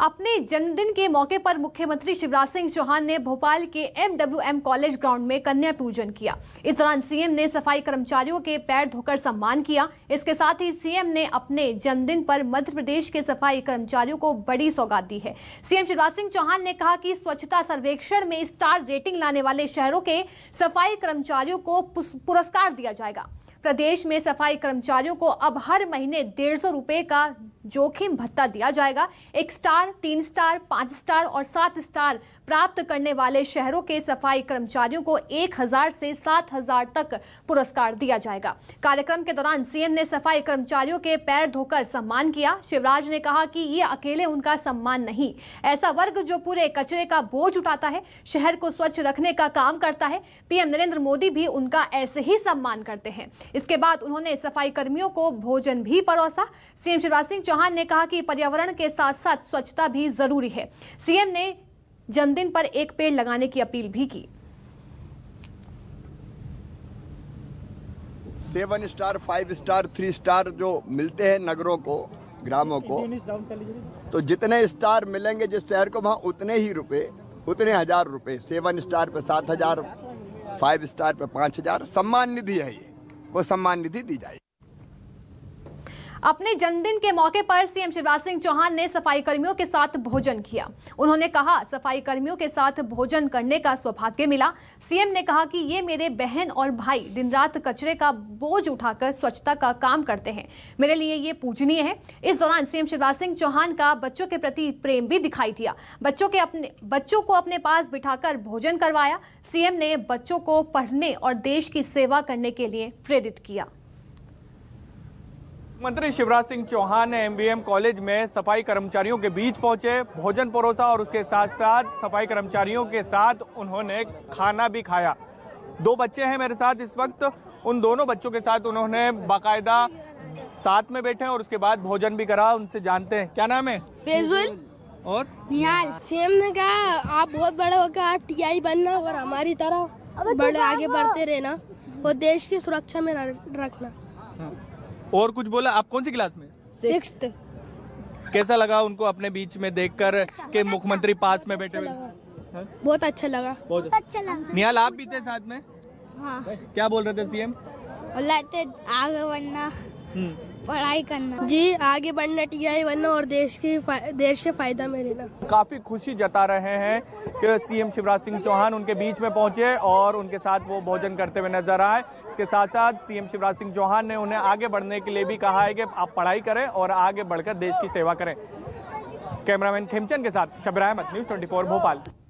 अपने जन्मदिन के मौके पर मुख्यमंत्री शिवराज सिंह चौहान ने भोपाल के एमडब्ल्यूएम कॉलेज ग्राउंड में कन्या पूजन किया इस दौरान सीएम ने सफाई कर्मचारियों के पैर धोकर सम्मान किया इसके साथ ही सीएम ने अपने जन्मदिन पर मध्य प्रदेश के सफाई कर्मचारियों को बड़ी सौगात दी है सीएम शिवराज सिंह चौहान ने कहा कि स्वच्छता सर्वेक्षण में स्टार रेटिंग लाने वाले शहरों के सफाई कर्मचारियों को पुरस्कार दिया जाएगा प्रदेश में सफाई कर्मचारियों को अब हर महीने डेढ़ सौ रुपये का जोखिम भत्ता दिया जाएगा एक स्टार तीन स्टार पाँच स्टार और सात स्टार प्राप्त करने वाले शहरों के सफाई कर्मचारियों को एक हजार से सात हजार तक पुरस्कार दिया जाएगा कार्यक्रम के दौरान सीएम ने सफाई कर्मचारियों के पैर धोकर सम्मान किया शिवराज ने कहा कि ये अकेले उनका सम्मान नहीं ऐसा वर्ग जो पूरे कचरे का बोझ उठाता है शहर को स्वच्छ रखने का काम करता है पीएम नरेंद्र मोदी भी उनका ऐसे ही सम्मान करते हैं इसके बाद उन्होंने सफाई कर्मियों को भोजन भी परोसा सीएम शिवराज सिंह चौहान ने कहा कि पर्यावरण के साथ साथ स्वच्छता भी जरूरी है सीएम ने जन्मदिन पर एक पेड़ लगाने की अपील भी की seven star five star three star जो मिलते हैं नगरों को ग्रामों को तो जितने स्टार मिलेंगे जिस शहर को वहाँ उतने ही रुपए उतने हजार रुपए सेवन स्टार पे सात हजार फाइव स्टार पे पाँच हजार सम्मान निधि है ये को सम्मान निधि दी जाएगी अपने जन्मदिन के मौके पर सीएम शिवराज सिंह चौहान ने सफाई कर्मियों के साथ भोजन किया उन्होंने कहा सफाई कर्मियों के साथ भोजन करने का सौभाग्य मिला सीएम ने कहा कि ये मेरे बहन और भाई दिन रात कचरे का बोझ उठाकर स्वच्छता का काम करते हैं मेरे लिए ये पूजनीय है इस दौरान सीएम शिवराज सिंह चौहान का बच्चों के प्रति प्रेम भी दिखाई दिया बच्चों के अपने बच्चों को अपने पास बिठाकर भोजन करवाया सीएम ने बच्चों को पढ़ने और देश की सेवा करने के लिए प्रेरित किया मुख्यमंत्री शिवराज सिंह चौहान एमबीएम कॉलेज में सफाई कर्मचारियों के बीच पहुंचे भोजन परोसा और उसके साथ साथ सफाई कर्मचारियों के साथ उन्होंने खाना भी खाया दो बच्चे हैं मेरे साथ इस वक्त उन दोनों बच्चों के साथ उन्होंने बाकायदा साथ में बैठे और उसके बाद भोजन भी करा उनसे जानते हैं क्या नाम है फेजुल और निहाल सेम ने कहा आप बहुत बड़े होकर आप टीआई बनना और हमारी तरह तो बड़े आगे बढ़ते रहना और देश की सुरक्षा में रखना हाँ। और कुछ बोला आप कौन सी क्लास में सिक्स कैसा लगा उनको अपने बीच में देखकर अच्छा, के अच्छा, मुख्यमंत्री अच्छा, पास में अच्छा बैठे हुए हाँ? बहुत अच्छा लगा अच्छा। बहुत अच्छा लगा निहाल आप भी थे साथ में हाँ। क्या बोल रहे थे सीएम बोला आगे बढ़ना पढ़ाई करना जी आगे बढ़ना टी आई बनना और देश की देश के फायदा में लेना काफी खुशी जता रहे हैं कि सीएम शिवराज सिंह चौहान उनके बीच में पहुंचे और उनके साथ वो भोजन करते हुए नजर आए इसके साथ साथ सीएम शिवराज सिंह चौहान ने उन्हें आगे बढ़ने के लिए भी कहा है कि आप पढ़ाई करें और आगे बढ़कर देश की सेवा करें कैमरामैन खेमचंद के साथ शबरा अहमद न्यूज ट्वेंटी भोपाल